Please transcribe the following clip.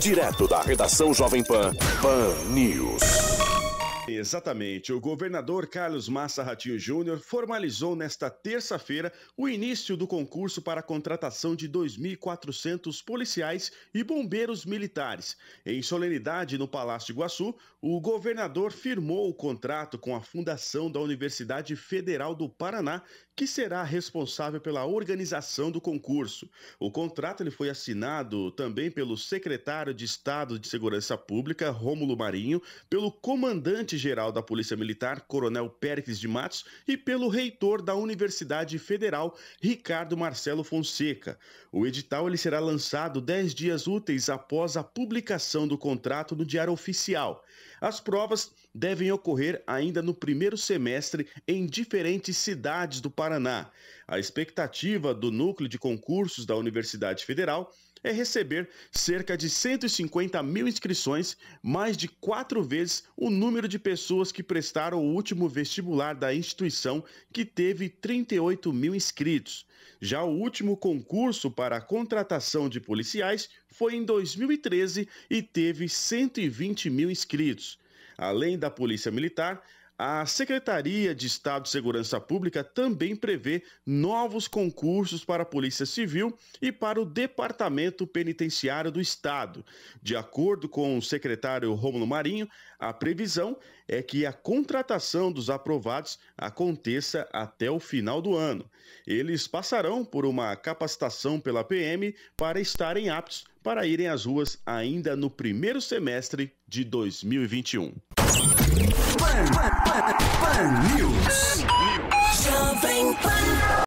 Direto da redação Jovem Pan, Pan News. Exatamente. O governador Carlos Massa Ratinho Júnior formalizou nesta terça-feira o início do concurso para a contratação de 2.400 policiais e bombeiros militares. Em solenidade no Palácio de Iguaçu, o governador firmou o contrato com a Fundação da Universidade Federal do Paraná, que será responsável pela organização do concurso. O contrato ele foi assinado também pelo secretário de Estado de Segurança Pública, Rômulo Marinho, pelo comandante-geral geral da Polícia Militar, Coronel Pérez de Matos, e pelo reitor da Universidade Federal, Ricardo Marcelo Fonseca. O edital ele será lançado 10 dias úteis após a publicação do contrato no Diário Oficial. As provas devem ocorrer ainda no primeiro semestre em diferentes cidades do Paraná. A expectativa do núcleo de concursos da Universidade Federal é receber cerca de 150 mil inscrições, mais de quatro vezes o número de pessoas que prestaram o último vestibular da instituição, que teve 38 mil inscritos. Já o último concurso para a contratação de policiais foi em 2013 e teve 120 mil inscritos. Além da Polícia Militar, a Secretaria de Estado de Segurança Pública também prevê novos concursos para a Polícia Civil e para o Departamento Penitenciário do Estado. De acordo com o secretário Rômulo Marinho, a previsão é que a contratação dos aprovados aconteça até o final do ano. Eles passarão por uma capacitação pela PM para estarem aptos para irem às ruas ainda no primeiro semestre de 2021. Pan, pan, pan, pan News.